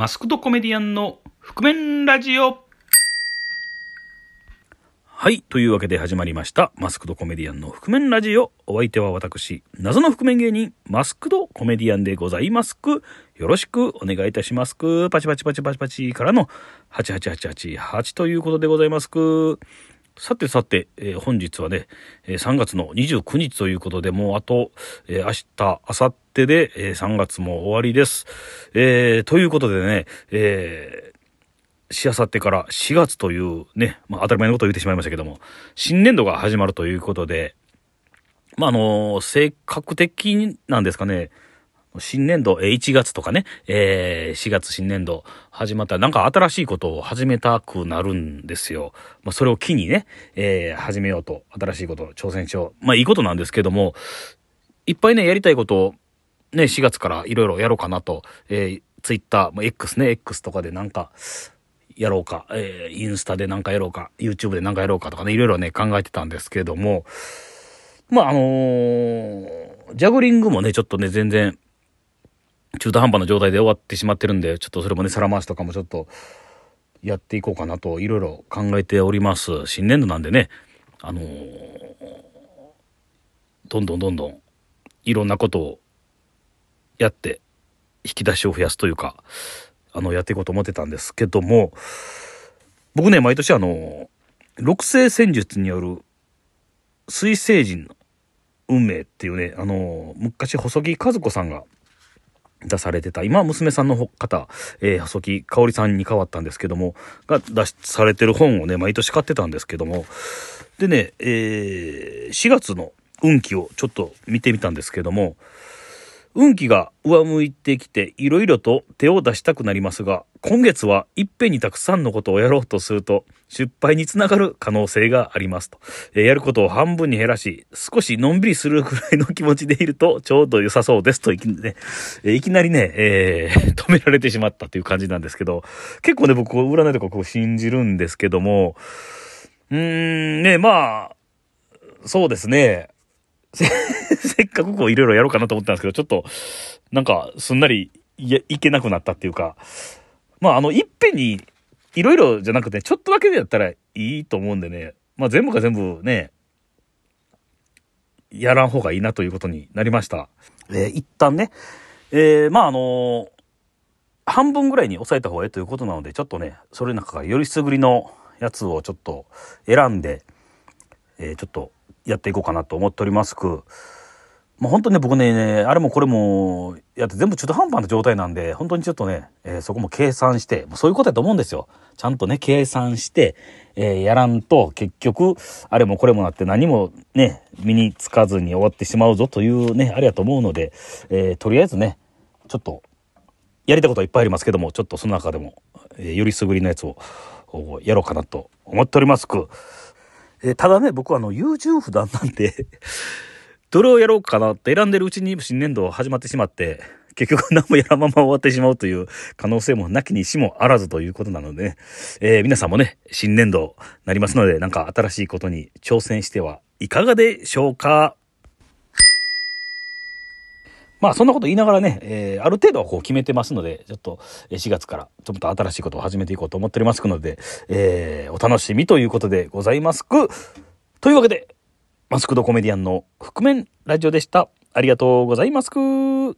マスクドコメディアンの覆面ラジオはい。というわけで始まりました。マスクドコメディアンの覆面ラジオ。お相手は私、謎の覆面芸人、マスクドコメディアンでございますく。よろしくお願いいたしますく。パチパチパチパチパチからの888888ということでございますく。さてさて、えー、本日はね、えー、3月の29日ということで、もうあと、えー、明日、明後日で、えー、3月も終わりです。えー、ということでね、えー、しあさってから4月というね、まあ当たり前のことを言ってしまいましたけども、新年度が始まるということで、まああのー、性格的なんですかね、新年度、1月とかね、えー、4月新年度始まったら、なんか新しいことを始めたくなるんですよ。まあ、それを機にね、えー、始めようと、新しいことを挑戦しよう。まあ、いいことなんですけども、いっぱいね、やりたいことを、ね、4月からいろいろやろうかなと、えー、Twitter、まあ、X ね、X とかでなんか、やろうか、えー、インスタでなんかやろうか、YouTube でなんかやろうかとかね、いろいろね、考えてたんですけども、まあ、あのー、ジャグリングもね、ちょっとね、全然、中途半端な状態で終わってしまってるんで、ちょっとそれもね、皿回しとかもちょっとやっていこうかなと、いろいろ考えております。新年度なんでね、あのー、どんどんどんどん、いろんなことをやって、引き出しを増やすというか、あの、やっていこうと思ってたんですけども、僕ね、毎年あの、六星戦術による水星人の運命っていうね、あの、昔細木和子さんが出されてた、今娘さんの方、えー、細木香織さんに変わったんですけども、が出されてる本をね、毎年買ってたんですけども、でね、えー、4月の運気をちょっと見てみたんですけども、運気が上向いてきていろいろと手を出したくなりますが、今月はいっぺんにたくさんのことをやろうとすると失敗につながる可能性がありますと。えー、やることを半分に減らし、少しのんびりするくらいの気持ちでいるとちょうど良さそうですといき,、ねえー、いきなりね、えー、止められてしまったという感じなんですけど、結構ね、僕、占いとかこう信じるんですけども、うーん、ね、まあ、そうですね。せっかくこういろいろやろうかなと思ったんですけど、ちょっと、なんか、すんなりいいけなくなったっていうか、まあ、あの、いっぺんに、いろいろじゃなくて、ちょっとだけでやったらいいと思うんでね、まあ、全部が全部ね、やらん方がいいなということになりました。えー、一旦ね、えー、まあ、あのー、半分ぐらいに抑えた方がいいということなので、ちょっとね、それの中からよりすぐりのやつをちょっと選んで、えー、ちょっとやっていこうかなと思っておりますく、まあ、本当にね僕ねあれもこれもやって全部中途半端な状態なんで本当にちょっとね、えー、そこも計算してそういうことやと思うんですよちゃんとね計算して、えー、やらんと結局あれもこれもなって何もね身につかずに終わってしまうぞというねあれやと思うので、えー、とりあえずねちょっとやりたいことはいっぱいありますけどもちょっとその中でも、えよりすぐりのやつをやろうかなと思っておりますく。えー、ただね、僕はあの、優柔不断なんで どれをやろうかなって選んでるうちに新年度始まってしまって、結局何もやらまま終わってしまうという可能性もなきにしもあらずということなので、ね、えー、皆さんもね、新年度なりますので、なんか新しいことに挑戦してはいかがでしょうかまあそんなこと言いながらね、えー、ある程度はこう決めてますので、ちょっと4月からちょっと新しいことを始めていこうと思っておりますので、えー、お楽しみということでございますく。というわけで、マスクドコメディアンの覆面ラジオでした。ありがとうございますく。